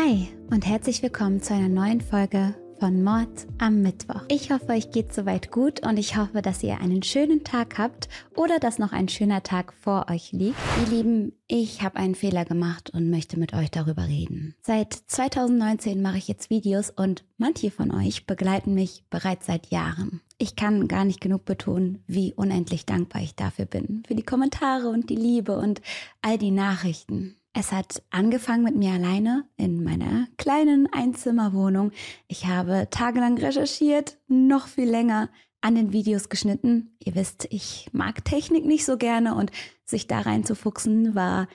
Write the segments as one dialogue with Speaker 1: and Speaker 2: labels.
Speaker 1: Hi und herzlich willkommen zu einer neuen Folge von Mord am Mittwoch. Ich hoffe, euch geht soweit gut und ich hoffe, dass ihr einen schönen Tag habt oder dass noch ein schöner Tag vor euch liegt. Ihr Lieben, ich habe einen Fehler gemacht und möchte mit euch darüber reden. Seit 2019 mache ich jetzt Videos und manche von euch begleiten mich bereits seit Jahren. Ich kann gar nicht genug betonen, wie unendlich dankbar ich dafür bin. Für die Kommentare und die Liebe und all die Nachrichten. Es hat angefangen mit mir alleine in meiner kleinen Einzimmerwohnung. Ich habe tagelang recherchiert, noch viel länger an den Videos geschnitten. Ihr wisst, ich mag Technik nicht so gerne und sich da reinzufuchsen war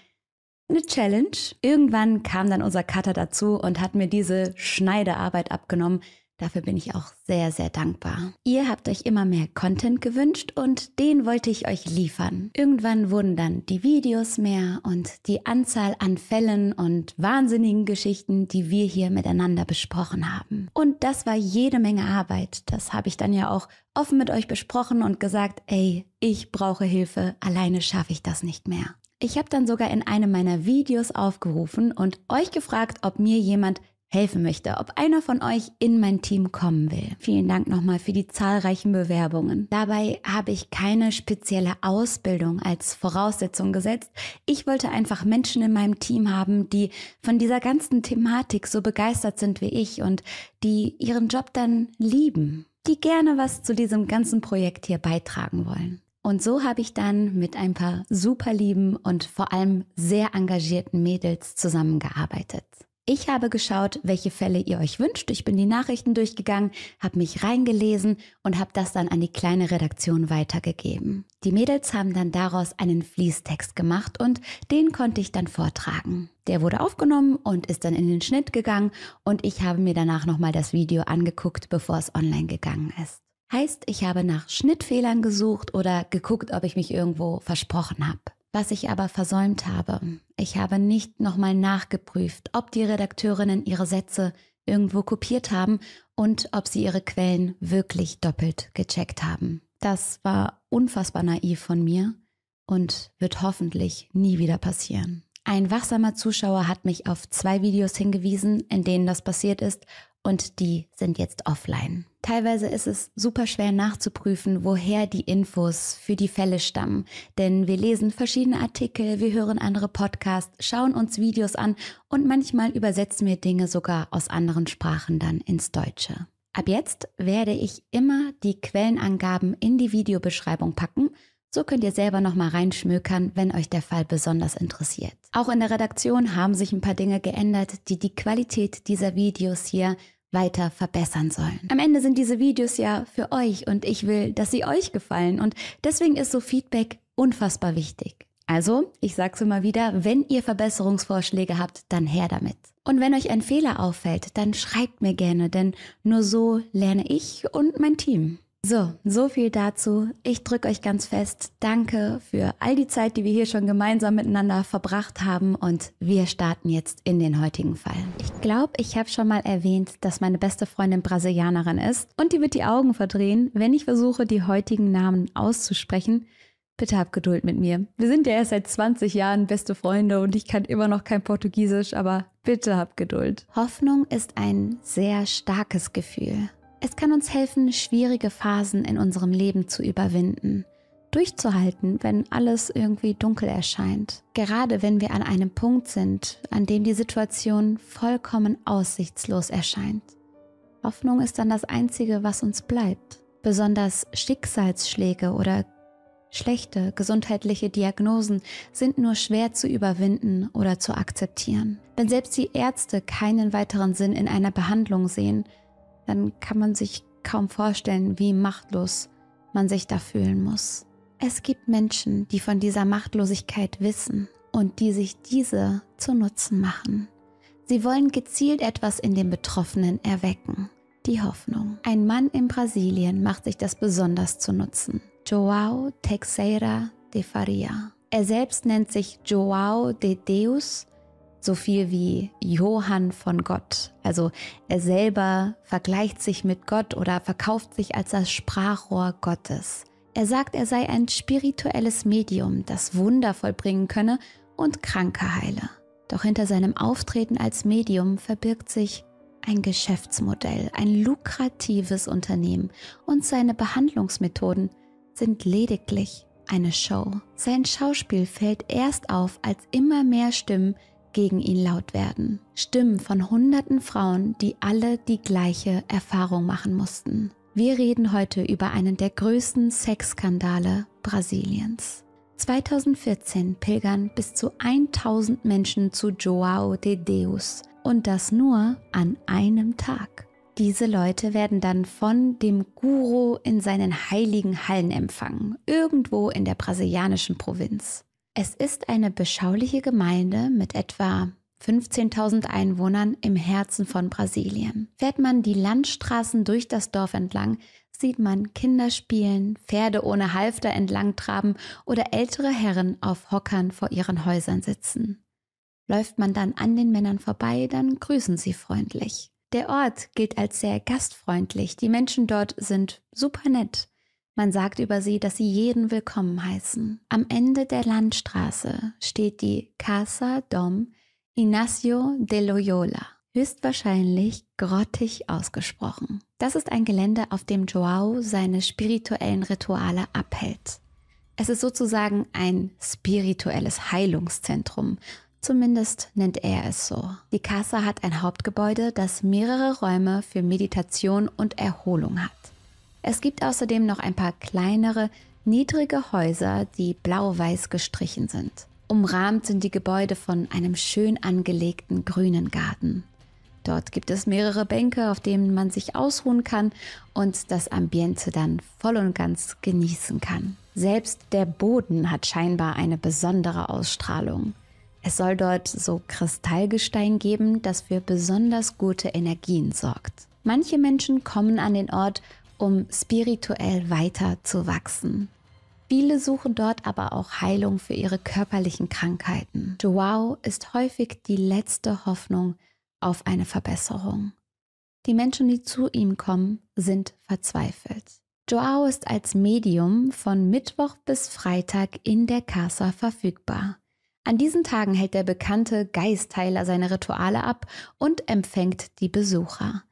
Speaker 1: eine Challenge. Irgendwann kam dann unser Cutter dazu und hat mir diese Schneidearbeit abgenommen. Dafür bin ich auch sehr, sehr dankbar. Ihr habt euch immer mehr Content gewünscht und den wollte ich euch liefern. Irgendwann wurden dann die Videos mehr und die Anzahl an Fällen und wahnsinnigen Geschichten, die wir hier miteinander besprochen haben. Und das war jede Menge Arbeit. Das habe ich dann ja auch offen mit euch besprochen und gesagt, ey, ich brauche Hilfe, alleine schaffe ich das nicht mehr. Ich habe dann sogar in einem meiner Videos aufgerufen und euch gefragt, ob mir jemand helfen möchte, ob einer von euch in mein Team kommen will. Vielen Dank nochmal für die zahlreichen Bewerbungen. Dabei habe ich keine spezielle Ausbildung als Voraussetzung gesetzt. Ich wollte einfach Menschen in meinem Team haben, die von dieser ganzen Thematik so begeistert sind wie ich und die ihren Job dann lieben, die gerne was zu diesem ganzen Projekt hier beitragen wollen. Und so habe ich dann mit ein paar super lieben und vor allem sehr engagierten Mädels zusammengearbeitet. Ich habe geschaut, welche Fälle ihr euch wünscht. Ich bin die Nachrichten durchgegangen, habe mich reingelesen und habe das dann an die kleine Redaktion weitergegeben. Die Mädels haben dann daraus einen Fließtext gemacht und den konnte ich dann vortragen. Der wurde aufgenommen und ist dann in den Schnitt gegangen und ich habe mir danach nochmal das Video angeguckt, bevor es online gegangen ist. Heißt, ich habe nach Schnittfehlern gesucht oder geguckt, ob ich mich irgendwo versprochen habe was ich aber versäumt habe. Ich habe nicht nochmal nachgeprüft, ob die Redakteurinnen ihre Sätze irgendwo kopiert haben und ob sie ihre Quellen wirklich doppelt gecheckt haben. Das war unfassbar naiv von mir und wird hoffentlich nie wieder passieren. Ein wachsamer Zuschauer hat mich auf zwei Videos hingewiesen, in denen das passiert ist und die sind jetzt offline. Teilweise ist es super schwer nachzuprüfen, woher die Infos für die Fälle stammen. Denn wir lesen verschiedene Artikel, wir hören andere Podcasts, schauen uns Videos an und manchmal übersetzen wir Dinge sogar aus anderen Sprachen dann ins Deutsche. Ab jetzt werde ich immer die Quellenangaben in die Videobeschreibung packen. So könnt ihr selber nochmal reinschmökern, wenn euch der Fall besonders interessiert. Auch in der Redaktion haben sich ein paar Dinge geändert, die die Qualität dieser Videos hier weiter verbessern sollen. Am Ende sind diese Videos ja für euch und ich will, dass sie euch gefallen und deswegen ist so Feedback unfassbar wichtig. Also, ich sag's immer wieder, wenn ihr Verbesserungsvorschläge habt, dann her damit. Und wenn euch ein Fehler auffällt, dann schreibt mir gerne, denn nur so lerne ich und mein Team. So, so viel dazu. Ich drücke euch ganz fest. Danke für all die Zeit, die wir hier schon gemeinsam miteinander verbracht haben. Und wir starten jetzt in den heutigen Fall. Ich glaube, ich habe schon mal erwähnt, dass meine beste Freundin Brasilianerin ist. Und die wird die Augen verdrehen, wenn ich versuche, die heutigen Namen auszusprechen. Bitte habt Geduld mit mir. Wir sind ja erst seit 20 Jahren beste Freunde und ich kann immer noch kein Portugiesisch, aber bitte habt Geduld. Hoffnung ist ein sehr starkes Gefühl. Es kann uns helfen, schwierige Phasen in unserem Leben zu überwinden, durchzuhalten, wenn alles irgendwie dunkel erscheint. Gerade wenn wir an einem Punkt sind, an dem die Situation vollkommen aussichtslos erscheint. Hoffnung ist dann das Einzige, was uns bleibt. Besonders Schicksalsschläge oder schlechte gesundheitliche Diagnosen sind nur schwer zu überwinden oder zu akzeptieren. Wenn selbst die Ärzte keinen weiteren Sinn in einer Behandlung sehen, dann kann man sich kaum vorstellen, wie machtlos man sich da fühlen muss. Es gibt Menschen, die von dieser Machtlosigkeit wissen und die sich diese zu Nutzen machen. Sie wollen gezielt etwas in den Betroffenen erwecken. Die Hoffnung. Ein Mann in Brasilien macht sich das besonders zu Nutzen. João Teixeira de Faria. Er selbst nennt sich Joao de Deus so viel wie Johann von Gott. Also er selber vergleicht sich mit Gott oder verkauft sich als das Sprachrohr Gottes. Er sagt, er sei ein spirituelles Medium, das Wunder vollbringen könne und Kranke heile. Doch hinter seinem Auftreten als Medium verbirgt sich ein Geschäftsmodell, ein lukratives Unternehmen und seine Behandlungsmethoden sind lediglich eine Show. Sein Schauspiel fällt erst auf, als immer mehr Stimmen gegen ihn laut werden. Stimmen von hunderten Frauen, die alle die gleiche Erfahrung machen mussten. Wir reden heute über einen der größten Sexskandale Brasiliens. 2014 pilgern bis zu 1000 Menschen zu João de Deus und das nur an einem Tag. Diese Leute werden dann von dem Guru in seinen heiligen Hallen empfangen, irgendwo in der brasilianischen Provinz. Es ist eine beschauliche Gemeinde mit etwa 15.000 Einwohnern im Herzen von Brasilien. Fährt man die Landstraßen durch das Dorf entlang, sieht man Kinder spielen, Pferde ohne Halfter entlang traben oder ältere Herren auf Hockern vor ihren Häusern sitzen. Läuft man dann an den Männern vorbei, dann grüßen sie freundlich. Der Ort gilt als sehr gastfreundlich, die Menschen dort sind super nett. Man sagt über sie, dass sie jeden willkommen heißen. Am Ende der Landstraße steht die Casa Dom Ignacio de Loyola, höchstwahrscheinlich grottig ausgesprochen. Das ist ein Gelände, auf dem Joao seine spirituellen Rituale abhält. Es ist sozusagen ein spirituelles Heilungszentrum, Zumindest nennt er es so. Die Casa hat ein Hauptgebäude, das mehrere Räume für Meditation und Erholung hat. Es gibt außerdem noch ein paar kleinere, niedrige Häuser, die blau-weiß gestrichen sind. Umrahmt sind die Gebäude von einem schön angelegten grünen Garten. Dort gibt es mehrere Bänke, auf denen man sich ausruhen kann und das Ambiente dann voll und ganz genießen kann. Selbst der Boden hat scheinbar eine besondere Ausstrahlung. Es soll dort so Kristallgestein geben, das für besonders gute Energien sorgt. Manche Menschen kommen an den Ort, um spirituell weiter zu wachsen. Viele suchen dort aber auch Heilung für ihre körperlichen Krankheiten. Joao ist häufig die letzte Hoffnung auf eine Verbesserung. Die Menschen, die zu ihm kommen, sind verzweifelt. Joao ist als Medium von Mittwoch bis Freitag in der Casa verfügbar. An diesen Tagen hält der bekannte Geistheiler seine Rituale ab und empfängt die Besucher.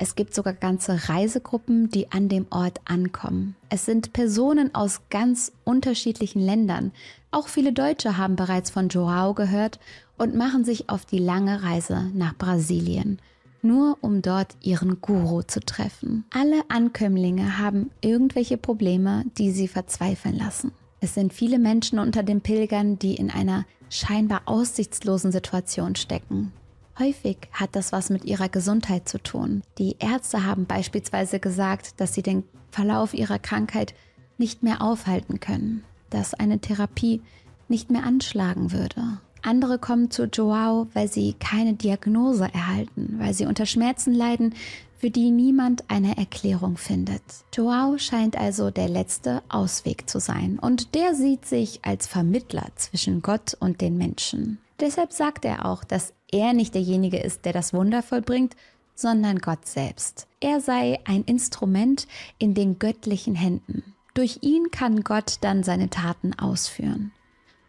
Speaker 1: Es gibt sogar ganze Reisegruppen, die an dem Ort ankommen. Es sind Personen aus ganz unterschiedlichen Ländern. Auch viele Deutsche haben bereits von Joao gehört und machen sich auf die lange Reise nach Brasilien, nur um dort ihren Guru zu treffen. Alle Ankömmlinge haben irgendwelche Probleme, die sie verzweifeln lassen. Es sind viele Menschen unter den Pilgern, die in einer scheinbar aussichtslosen Situation stecken. Häufig hat das was mit ihrer Gesundheit zu tun. Die Ärzte haben beispielsweise gesagt, dass sie den Verlauf ihrer Krankheit nicht mehr aufhalten können, dass eine Therapie nicht mehr anschlagen würde. Andere kommen zu Joao, weil sie keine Diagnose erhalten, weil sie unter Schmerzen leiden, für die niemand eine Erklärung findet. Joao scheint also der letzte Ausweg zu sein und der sieht sich als Vermittler zwischen Gott und den Menschen. Deshalb sagt er auch, dass er nicht derjenige ist, der das Wunder vollbringt, sondern Gott selbst. Er sei ein Instrument in den göttlichen Händen. Durch ihn kann Gott dann seine Taten ausführen.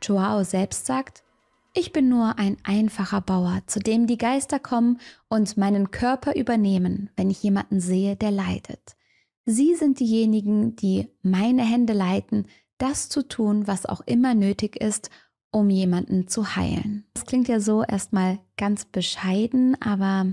Speaker 1: Joao selbst sagt, ich bin nur ein einfacher Bauer, zu dem die Geister kommen und meinen Körper übernehmen, wenn ich jemanden sehe, der leidet. Sie sind diejenigen, die meine Hände leiten, das zu tun, was auch immer nötig ist, um jemanden zu heilen. Das klingt ja so erstmal ganz bescheiden, aber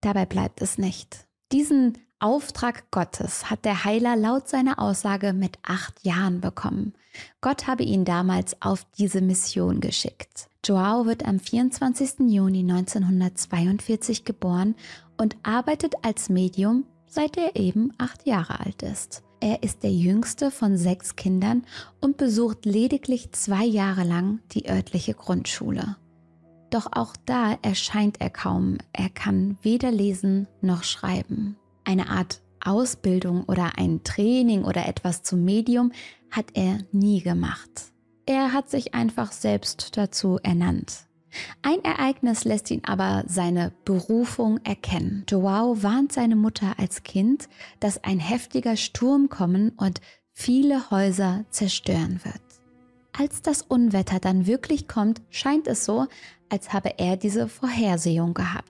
Speaker 1: dabei bleibt es nicht. Diesen Auftrag Gottes hat der Heiler laut seiner Aussage mit acht Jahren bekommen. Gott habe ihn damals auf diese Mission geschickt. Joao wird am 24. Juni 1942 geboren und arbeitet als Medium, seit er eben acht Jahre alt ist. Er ist der jüngste von sechs Kindern und besucht lediglich zwei Jahre lang die örtliche Grundschule. Doch auch da erscheint er kaum. Er kann weder lesen noch schreiben. Eine Art Ausbildung oder ein Training oder etwas zum Medium hat er nie gemacht. Er hat sich einfach selbst dazu ernannt. Ein Ereignis lässt ihn aber seine Berufung erkennen. Joao warnt seine Mutter als Kind, dass ein heftiger Sturm kommen und viele Häuser zerstören wird. Als das Unwetter dann wirklich kommt, scheint es so, als habe er diese Vorhersehung gehabt.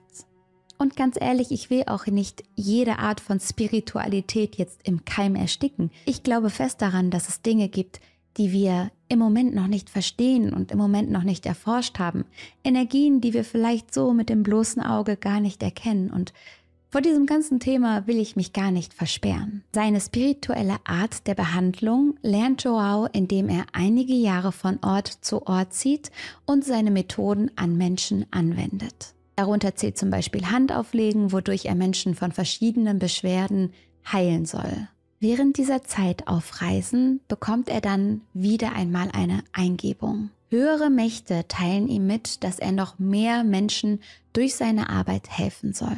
Speaker 1: Und ganz ehrlich, ich will auch nicht jede Art von Spiritualität jetzt im Keim ersticken. Ich glaube fest daran, dass es Dinge gibt, die wir im Moment noch nicht verstehen und im Moment noch nicht erforscht haben, Energien, die wir vielleicht so mit dem bloßen Auge gar nicht erkennen und vor diesem ganzen Thema will ich mich gar nicht versperren. Seine spirituelle Art der Behandlung lernt Joao, indem er einige Jahre von Ort zu Ort zieht und seine Methoden an Menschen anwendet. Darunter zählt zum Beispiel Handauflegen, wodurch er Menschen von verschiedenen Beschwerden heilen soll. Während dieser Zeit auf Reisen bekommt er dann wieder einmal eine Eingebung. Höhere Mächte teilen ihm mit, dass er noch mehr Menschen durch seine Arbeit helfen soll.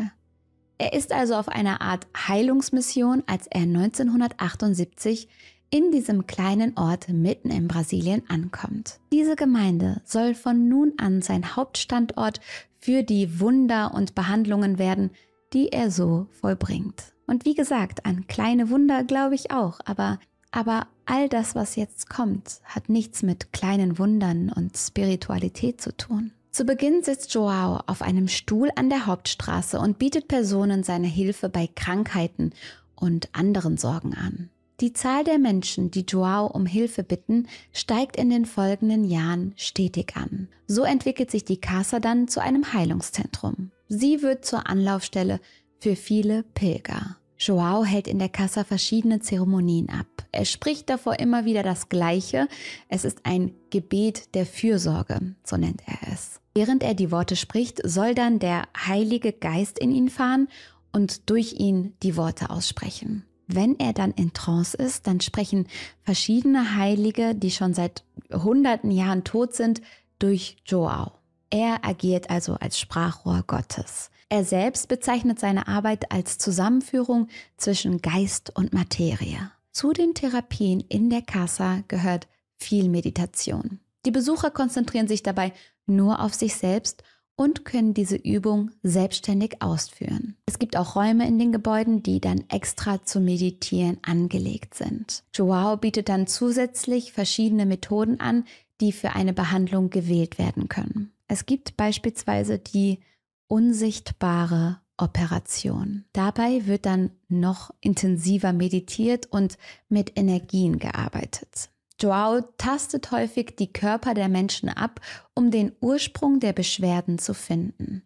Speaker 1: Er ist also auf einer Art Heilungsmission, als er 1978 in diesem kleinen Ort mitten in Brasilien ankommt. Diese Gemeinde soll von nun an sein Hauptstandort für die Wunder und Behandlungen werden, die er so vollbringt. Und wie gesagt, an kleine Wunder glaube ich auch, aber, aber all das, was jetzt kommt, hat nichts mit kleinen Wundern und Spiritualität zu tun. Zu Beginn sitzt Joao auf einem Stuhl an der Hauptstraße und bietet Personen seine Hilfe bei Krankheiten und anderen Sorgen an. Die Zahl der Menschen, die Joao um Hilfe bitten, steigt in den folgenden Jahren stetig an. So entwickelt sich die Casa dann zu einem Heilungszentrum. Sie wird zur Anlaufstelle für viele Pilger. Joao hält in der Kassa verschiedene Zeremonien ab. Er spricht davor immer wieder das Gleiche. Es ist ein Gebet der Fürsorge, so nennt er es. Während er die Worte spricht, soll dann der Heilige Geist in ihn fahren und durch ihn die Worte aussprechen. Wenn er dann in Trance ist, dann sprechen verschiedene Heilige, die schon seit hunderten Jahren tot sind, durch Joao. Er agiert also als Sprachrohr Gottes. Er selbst bezeichnet seine Arbeit als Zusammenführung zwischen Geist und Materie. Zu den Therapien in der Casa gehört viel Meditation. Die Besucher konzentrieren sich dabei nur auf sich selbst und können diese Übung selbstständig ausführen. Es gibt auch Räume in den Gebäuden, die dann extra zum Meditieren angelegt sind. Joao bietet dann zusätzlich verschiedene Methoden an, die für eine Behandlung gewählt werden können. Es gibt beispielsweise die unsichtbare Operation. Dabei wird dann noch intensiver meditiert und mit Energien gearbeitet. Joao tastet häufig die Körper der Menschen ab, um den Ursprung der Beschwerden zu finden.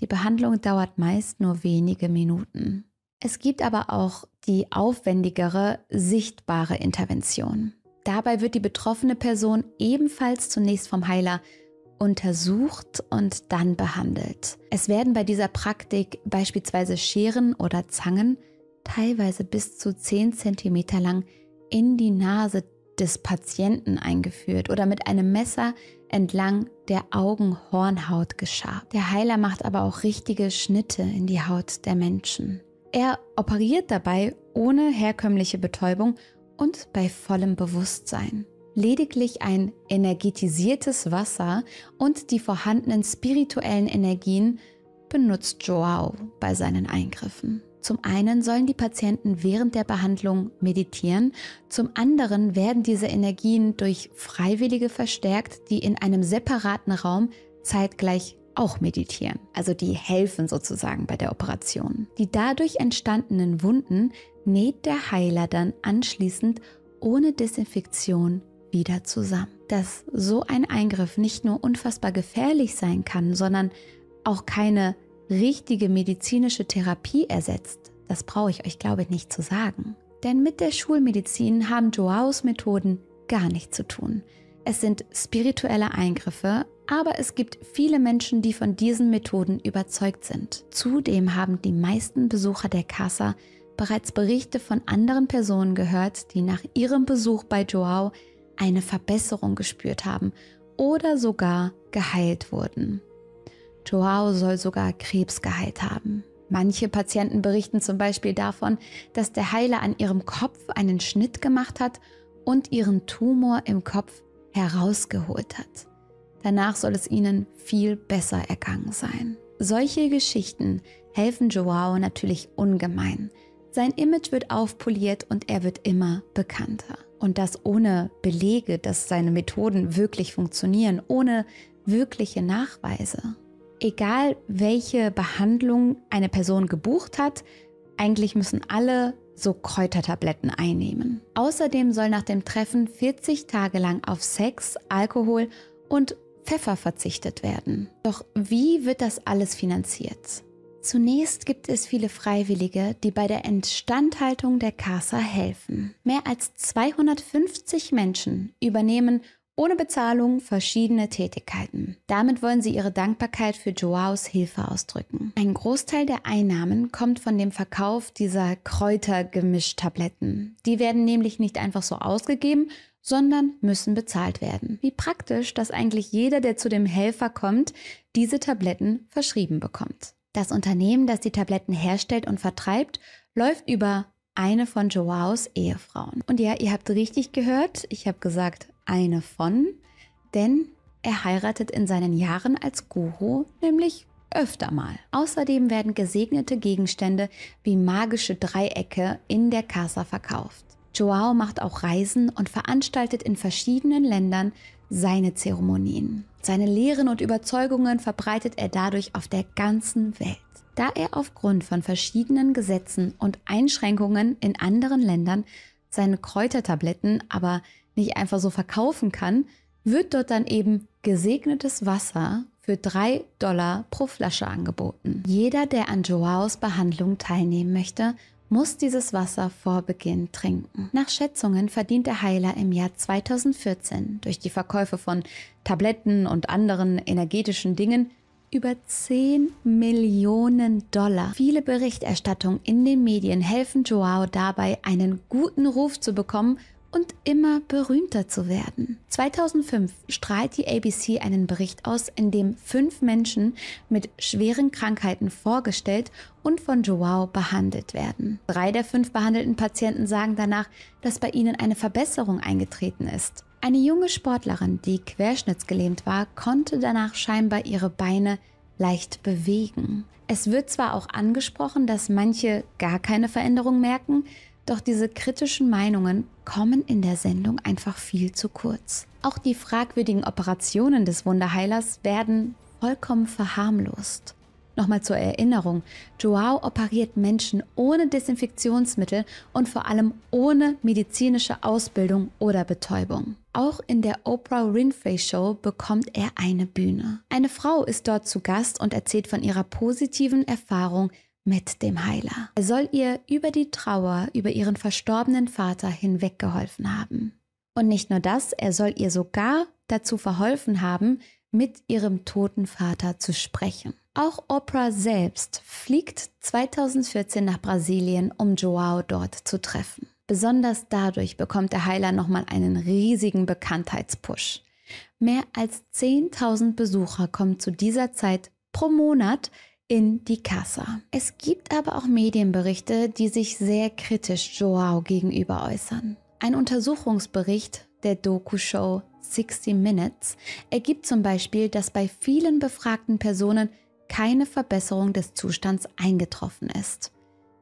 Speaker 1: Die Behandlung dauert meist nur wenige Minuten. Es gibt aber auch die aufwendigere, sichtbare Intervention. Dabei wird die betroffene Person ebenfalls zunächst vom Heiler untersucht und dann behandelt. Es werden bei dieser Praktik beispielsweise Scheren oder Zangen teilweise bis zu 10 cm lang in die Nase des Patienten eingeführt oder mit einem Messer entlang der Augenhornhaut geschabt. Der Heiler macht aber auch richtige Schnitte in die Haut der Menschen. Er operiert dabei ohne herkömmliche Betäubung und bei vollem Bewusstsein lediglich ein energetisiertes Wasser und die vorhandenen spirituellen Energien benutzt Joao bei seinen Eingriffen. Zum einen sollen die Patienten während der Behandlung meditieren, zum anderen werden diese Energien durch Freiwillige verstärkt, die in einem separaten Raum zeitgleich auch meditieren, also die helfen sozusagen bei der Operation. Die dadurch entstandenen Wunden näht der Heiler dann anschließend ohne Desinfektion wieder zusammen. Dass so ein Eingriff nicht nur unfassbar gefährlich sein kann, sondern auch keine richtige medizinische Therapie ersetzt, das brauche ich euch, glaube ich, nicht zu sagen. Denn mit der Schulmedizin haben Joaos Methoden gar nichts zu tun. Es sind spirituelle Eingriffe, aber es gibt viele Menschen, die von diesen Methoden überzeugt sind. Zudem haben die meisten Besucher der Casa bereits Berichte von anderen Personen gehört, die nach ihrem Besuch bei Joao eine Verbesserung gespürt haben oder sogar geheilt wurden. Joao soll sogar Krebs geheilt haben. Manche Patienten berichten zum Beispiel davon, dass der Heiler an ihrem Kopf einen Schnitt gemacht hat und ihren Tumor im Kopf herausgeholt hat. Danach soll es ihnen viel besser ergangen sein. Solche Geschichten helfen Joao natürlich ungemein. Sein Image wird aufpoliert und er wird immer bekannter und das ohne Belege, dass seine Methoden wirklich funktionieren, ohne wirkliche Nachweise. Egal welche Behandlung eine Person gebucht hat, eigentlich müssen alle so Kräutertabletten einnehmen. Außerdem soll nach dem Treffen 40 Tage lang auf Sex, Alkohol und Pfeffer verzichtet werden. Doch wie wird das alles finanziert? Zunächst gibt es viele Freiwillige, die bei der Instandhaltung der Casa helfen. Mehr als 250 Menschen übernehmen ohne Bezahlung verschiedene Tätigkeiten. Damit wollen sie ihre Dankbarkeit für Joaos Hilfe ausdrücken. Ein Großteil der Einnahmen kommt von dem Verkauf dieser Kräutergemischtabletten. Die werden nämlich nicht einfach so ausgegeben, sondern müssen bezahlt werden. Wie praktisch, dass eigentlich jeder, der zu dem Helfer kommt, diese Tabletten verschrieben bekommt. Das Unternehmen, das die Tabletten herstellt und vertreibt, läuft über eine von Joaos Ehefrauen. Und ja, ihr habt richtig gehört, ich habe gesagt eine von, denn er heiratet in seinen Jahren als Guru, nämlich öfter mal. Außerdem werden gesegnete Gegenstände wie magische Dreiecke in der Casa verkauft. Joao macht auch Reisen und veranstaltet in verschiedenen Ländern seine Zeremonien. Seine Lehren und Überzeugungen verbreitet er dadurch auf der ganzen Welt. Da er aufgrund von verschiedenen Gesetzen und Einschränkungen in anderen Ländern seine Kräutertabletten aber nicht einfach so verkaufen kann, wird dort dann eben gesegnetes Wasser für 3 Dollar pro Flasche angeboten. Jeder, der an Joaos Behandlung teilnehmen möchte, muss dieses Wasser vor Beginn trinken. Nach Schätzungen verdient der Heiler im Jahr 2014 durch die Verkäufe von Tabletten und anderen energetischen Dingen über 10 Millionen Dollar. Viele Berichterstattungen in den Medien helfen Joao dabei, einen guten Ruf zu bekommen und immer berühmter zu werden. 2005 strahlt die ABC einen Bericht aus, in dem fünf Menschen mit schweren Krankheiten vorgestellt und von Joao behandelt werden. Drei der fünf behandelten Patienten sagen danach, dass bei ihnen eine Verbesserung eingetreten ist. Eine junge Sportlerin, die querschnittsgelähmt war, konnte danach scheinbar ihre Beine leicht bewegen. Es wird zwar auch angesprochen, dass manche gar keine Veränderung merken, doch diese kritischen Meinungen kommen in der Sendung einfach viel zu kurz. Auch die fragwürdigen Operationen des Wunderheilers werden vollkommen verharmlost. Nochmal zur Erinnerung, Joao operiert Menschen ohne Desinfektionsmittel und vor allem ohne medizinische Ausbildung oder Betäubung. Auch in der Oprah Winfrey Show bekommt er eine Bühne. Eine Frau ist dort zu Gast und erzählt von ihrer positiven Erfahrung mit dem Heiler. Er soll ihr über die Trauer über ihren verstorbenen Vater hinweggeholfen haben. Und nicht nur das, er soll ihr sogar dazu verholfen haben, mit ihrem toten Vater zu sprechen. Auch Oprah selbst fliegt 2014 nach Brasilien, um Joao dort zu treffen. Besonders dadurch bekommt der Heiler nochmal einen riesigen Bekanntheitspush. Mehr als 10.000 Besucher kommen zu dieser Zeit pro Monat in die Kasse. Es gibt aber auch Medienberichte, die sich sehr kritisch Joao gegenüber äußern. Ein Untersuchungsbericht der Doku-Show 60 Minutes ergibt zum Beispiel, dass bei vielen befragten Personen keine Verbesserung des Zustands eingetroffen ist.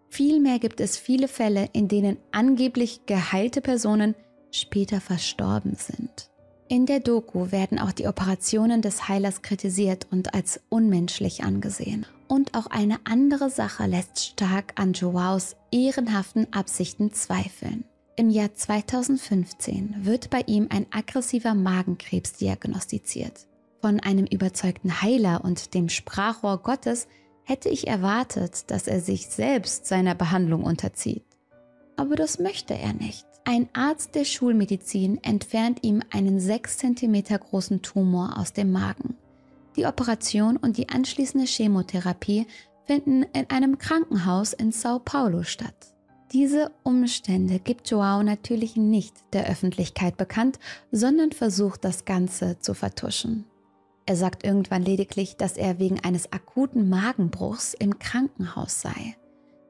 Speaker 1: Vielmehr gibt es viele Fälle, in denen angeblich geheilte Personen später verstorben sind. In der Doku werden auch die Operationen des Heilers kritisiert und als unmenschlich angesehen und auch eine andere Sache lässt stark an Joaos ehrenhaften Absichten zweifeln. Im Jahr 2015 wird bei ihm ein aggressiver Magenkrebs diagnostiziert. Von einem überzeugten Heiler und dem Sprachrohr Gottes hätte ich erwartet, dass er sich selbst seiner Behandlung unterzieht. Aber das möchte er nicht. Ein Arzt der Schulmedizin entfernt ihm einen 6 cm großen Tumor aus dem Magen. Die Operation und die anschließende Chemotherapie finden in einem Krankenhaus in Sao Paulo statt. Diese Umstände gibt Joao natürlich nicht der Öffentlichkeit bekannt, sondern versucht das Ganze zu vertuschen. Er sagt irgendwann lediglich, dass er wegen eines akuten Magenbruchs im Krankenhaus sei.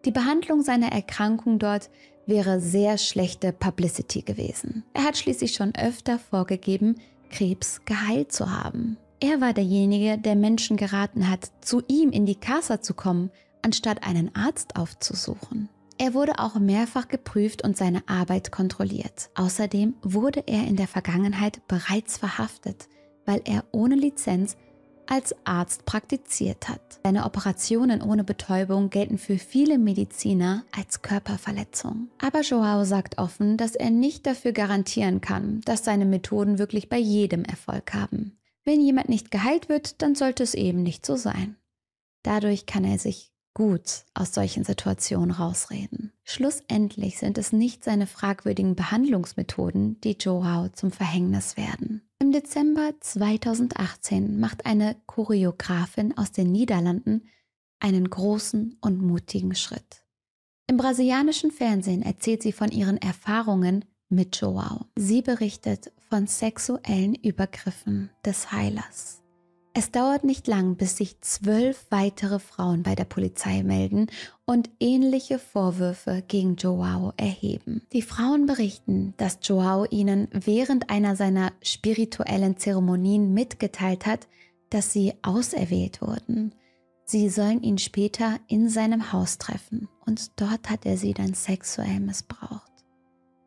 Speaker 1: Die Behandlung seiner Erkrankung dort wäre sehr schlechte Publicity gewesen. Er hat schließlich schon öfter vorgegeben, Krebs geheilt zu haben. Er war derjenige, der Menschen geraten hat, zu ihm in die Casa zu kommen, anstatt einen Arzt aufzusuchen. Er wurde auch mehrfach geprüft und seine Arbeit kontrolliert. Außerdem wurde er in der Vergangenheit bereits verhaftet, weil er ohne Lizenz als Arzt praktiziert hat. Seine Operationen ohne Betäubung gelten für viele Mediziner als Körperverletzung. Aber Joao sagt offen, dass er nicht dafür garantieren kann, dass seine Methoden wirklich bei jedem Erfolg haben. Wenn jemand nicht geheilt wird, dann sollte es eben nicht so sein. Dadurch kann er sich gut aus solchen Situationen rausreden. Schlussendlich sind es nicht seine fragwürdigen Behandlungsmethoden, die Joao zum Verhängnis werden. Im Dezember 2018 macht eine Choreografin aus den Niederlanden einen großen und mutigen Schritt. Im brasilianischen Fernsehen erzählt sie von ihren Erfahrungen mit Joao. Sie berichtet von sexuellen Übergriffen des Heilers. Es dauert nicht lang, bis sich zwölf weitere Frauen bei der Polizei melden und ähnliche Vorwürfe gegen Joao erheben. Die Frauen berichten, dass Joao ihnen während einer seiner spirituellen Zeremonien mitgeteilt hat, dass sie auserwählt wurden. Sie sollen ihn später in seinem Haus treffen und dort hat er sie dann sexuell missbraucht.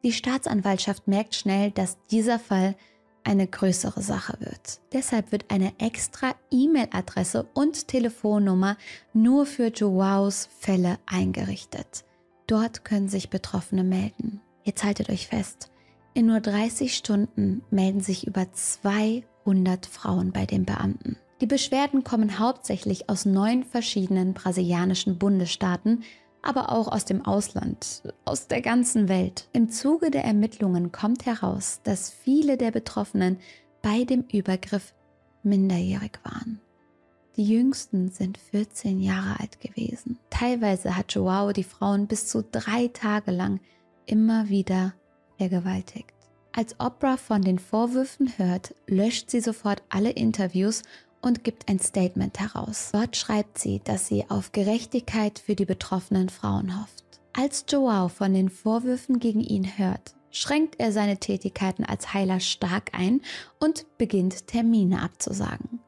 Speaker 1: Die Staatsanwaltschaft merkt schnell, dass dieser Fall eine größere Sache wird. Deshalb wird eine extra E-Mail-Adresse und Telefonnummer nur für Joaos Fälle eingerichtet. Dort können sich Betroffene melden. Jetzt haltet euch fest, in nur 30 Stunden melden sich über 200 Frauen bei den Beamten. Die Beschwerden kommen hauptsächlich aus neun verschiedenen brasilianischen Bundesstaaten aber auch aus dem Ausland, aus der ganzen Welt. Im Zuge der Ermittlungen kommt heraus, dass viele der Betroffenen bei dem Übergriff minderjährig waren. Die jüngsten sind 14 Jahre alt gewesen. Teilweise hat Joao die Frauen bis zu drei Tage lang immer wieder vergewaltigt. Als Oprah von den Vorwürfen hört, löscht sie sofort alle Interviews und gibt ein Statement heraus. Dort schreibt sie, dass sie auf Gerechtigkeit für die betroffenen Frauen hofft. Als Joao von den Vorwürfen gegen ihn hört, schränkt er seine Tätigkeiten als Heiler stark ein und beginnt Termine abzusagen.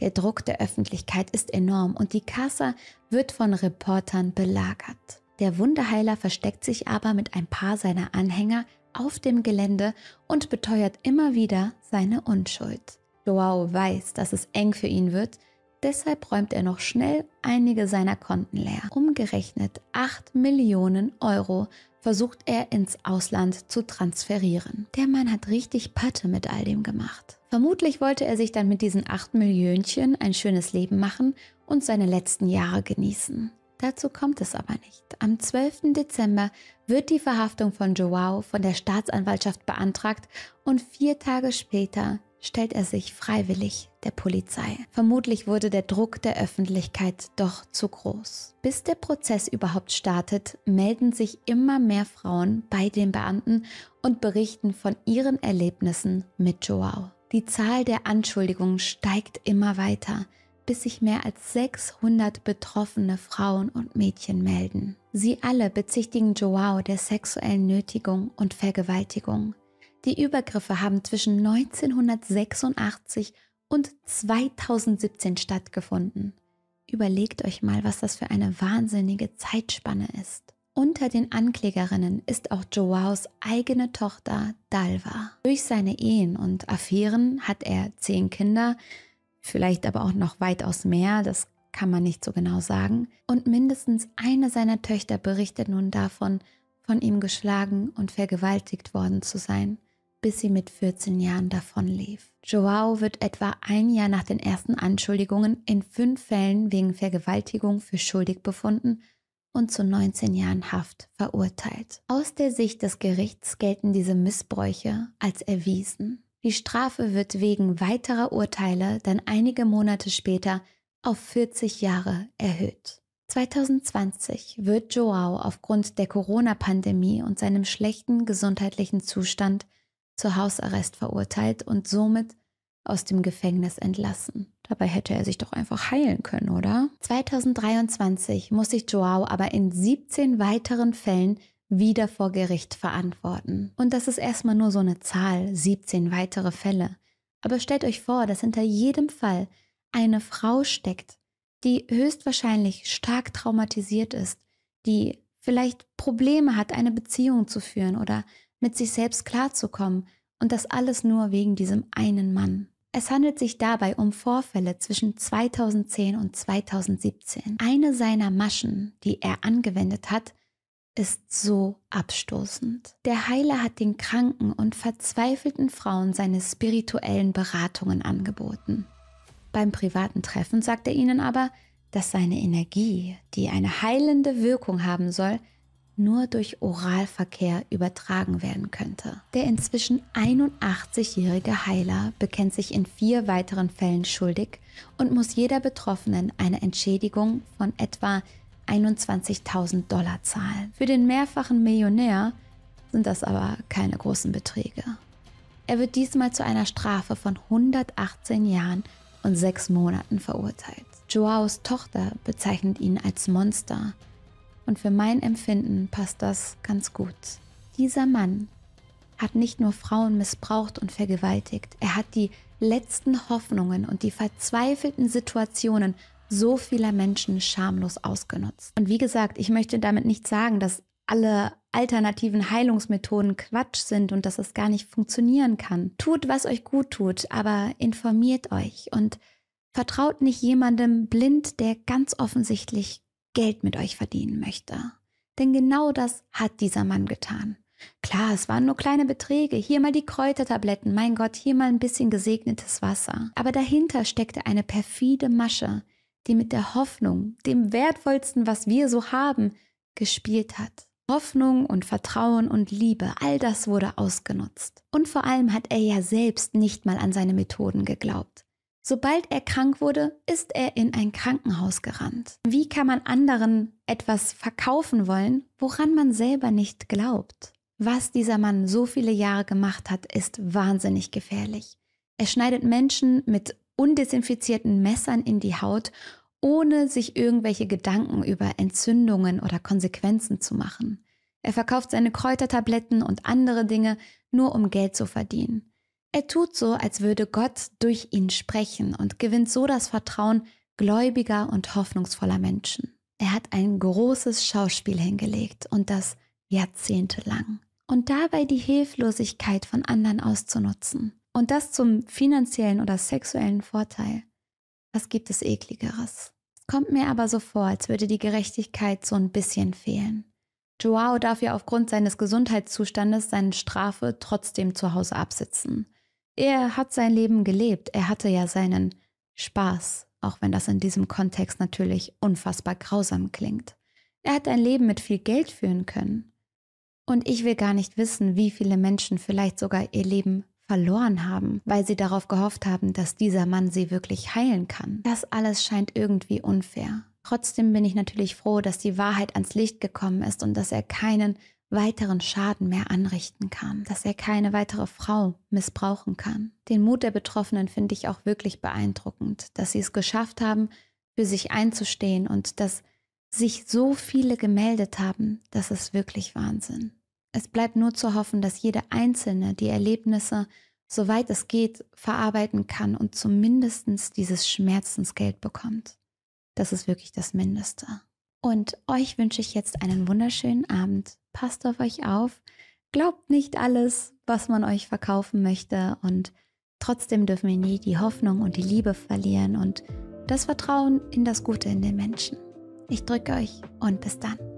Speaker 1: Der Druck der Öffentlichkeit ist enorm und die Casa wird von Reportern belagert. Der Wunderheiler versteckt sich aber mit ein paar seiner Anhänger auf dem Gelände und beteuert immer wieder seine Unschuld. Joao weiß, dass es eng für ihn wird, deshalb räumt er noch schnell einige seiner Konten leer. Umgerechnet 8 Millionen Euro versucht er ins Ausland zu transferieren. Der Mann hat richtig Patte mit all dem gemacht. Vermutlich wollte er sich dann mit diesen 8 Millionchen ein schönes Leben machen und seine letzten Jahre genießen. Dazu kommt es aber nicht. Am 12. Dezember wird die Verhaftung von Joao von der Staatsanwaltschaft beantragt und vier Tage später stellt er sich freiwillig der Polizei. Vermutlich wurde der Druck der Öffentlichkeit doch zu groß. Bis der Prozess überhaupt startet, melden sich immer mehr Frauen bei den Beamten und berichten von ihren Erlebnissen mit Joao. Die Zahl der Anschuldigungen steigt immer weiter, bis sich mehr als 600 betroffene Frauen und Mädchen melden. Sie alle bezichtigen Joao der sexuellen Nötigung und Vergewaltigung. Die Übergriffe haben zwischen 1986 und 2017 stattgefunden. Überlegt euch mal, was das für eine wahnsinnige Zeitspanne ist. Unter den Anklägerinnen ist auch Joaos eigene Tochter Dalva. Durch seine Ehen und Affären hat er zehn Kinder, vielleicht aber auch noch weitaus mehr, das kann man nicht so genau sagen. Und mindestens eine seiner Töchter berichtet nun davon, von ihm geschlagen und vergewaltigt worden zu sein bis sie mit 14 Jahren davonlief. Joao wird etwa ein Jahr nach den ersten Anschuldigungen in fünf Fällen wegen Vergewaltigung für schuldig befunden und zu 19 Jahren Haft verurteilt. Aus der Sicht des Gerichts gelten diese Missbräuche als erwiesen. Die Strafe wird wegen weiterer Urteile dann einige Monate später auf 40 Jahre erhöht. 2020 wird Joao aufgrund der Corona-Pandemie und seinem schlechten gesundheitlichen Zustand zu Hausarrest verurteilt und somit aus dem Gefängnis entlassen. Dabei hätte er sich doch einfach heilen können, oder? 2023 muss sich Joao aber in 17 weiteren Fällen wieder vor Gericht verantworten. Und das ist erstmal nur so eine Zahl, 17 weitere Fälle. Aber stellt euch vor, dass hinter jedem Fall eine Frau steckt, die höchstwahrscheinlich stark traumatisiert ist, die vielleicht Probleme hat, eine Beziehung zu führen oder mit sich selbst klarzukommen und das alles nur wegen diesem einen Mann. Es handelt sich dabei um Vorfälle zwischen 2010 und 2017. Eine seiner Maschen, die er angewendet hat, ist so abstoßend. Der Heiler hat den kranken und verzweifelten Frauen seine spirituellen Beratungen angeboten. Beim privaten Treffen sagt er ihnen aber, dass seine Energie, die eine heilende Wirkung haben soll, nur durch Oralverkehr übertragen werden könnte. Der inzwischen 81-jährige Heiler bekennt sich in vier weiteren Fällen schuldig und muss jeder Betroffenen eine Entschädigung von etwa 21.000 Dollar zahlen. Für den mehrfachen Millionär sind das aber keine großen Beträge. Er wird diesmal zu einer Strafe von 118 Jahren und sechs Monaten verurteilt. Joaos Tochter bezeichnet ihn als Monster und für mein Empfinden passt das ganz gut. Dieser Mann hat nicht nur Frauen missbraucht und vergewaltigt, er hat die letzten Hoffnungen und die verzweifelten Situationen so vieler Menschen schamlos ausgenutzt. Und wie gesagt, ich möchte damit nicht sagen, dass alle alternativen Heilungsmethoden Quatsch sind und dass es gar nicht funktionieren kann. Tut, was euch gut tut, aber informiert euch und vertraut nicht jemandem blind, der ganz offensichtlich Geld mit euch verdienen möchte. Denn genau das hat dieser Mann getan. Klar, es waren nur kleine Beträge, hier mal die Kräutertabletten, mein Gott, hier mal ein bisschen gesegnetes Wasser. Aber dahinter steckte eine perfide Masche, die mit der Hoffnung, dem wertvollsten, was wir so haben, gespielt hat. Hoffnung und Vertrauen und Liebe, all das wurde ausgenutzt. Und vor allem hat er ja selbst nicht mal an seine Methoden geglaubt. Sobald er krank wurde, ist er in ein Krankenhaus gerannt. Wie kann man anderen etwas verkaufen wollen, woran man selber nicht glaubt? Was dieser Mann so viele Jahre gemacht hat, ist wahnsinnig gefährlich. Er schneidet Menschen mit undesinfizierten Messern in die Haut, ohne sich irgendwelche Gedanken über Entzündungen oder Konsequenzen zu machen. Er verkauft seine Kräutertabletten und andere Dinge nur um Geld zu verdienen. Er tut so, als würde Gott durch ihn sprechen und gewinnt so das Vertrauen gläubiger und hoffnungsvoller Menschen. Er hat ein großes Schauspiel hingelegt und das jahrzehntelang. Und dabei die Hilflosigkeit von anderen auszunutzen. Und das zum finanziellen oder sexuellen Vorteil. Was gibt es ekligeres? Kommt mir aber so vor, als würde die Gerechtigkeit so ein bisschen fehlen. Joao darf ja aufgrund seines Gesundheitszustandes seine Strafe trotzdem zu Hause absitzen. Er hat sein Leben gelebt, er hatte ja seinen Spaß, auch wenn das in diesem Kontext natürlich unfassbar grausam klingt. Er hat ein Leben mit viel Geld führen können. Und ich will gar nicht wissen, wie viele Menschen vielleicht sogar ihr Leben verloren haben, weil sie darauf gehofft haben, dass dieser Mann sie wirklich heilen kann. Das alles scheint irgendwie unfair. Trotzdem bin ich natürlich froh, dass die Wahrheit ans Licht gekommen ist und dass er keinen weiteren Schaden mehr anrichten kann, dass er keine weitere Frau missbrauchen kann. Den Mut der Betroffenen finde ich auch wirklich beeindruckend, dass sie es geschafft haben, für sich einzustehen und dass sich so viele gemeldet haben, das ist wirklich Wahnsinn. Es bleibt nur zu hoffen, dass jede Einzelne die Erlebnisse, soweit es geht, verarbeiten kann und zumindest dieses Schmerzensgeld bekommt. Das ist wirklich das Mindeste. Und euch wünsche ich jetzt einen wunderschönen Abend. Passt auf euch auf. Glaubt nicht alles, was man euch verkaufen möchte. Und trotzdem dürfen wir nie die Hoffnung und die Liebe verlieren und das Vertrauen in das Gute in den Menschen. Ich drücke euch und bis dann.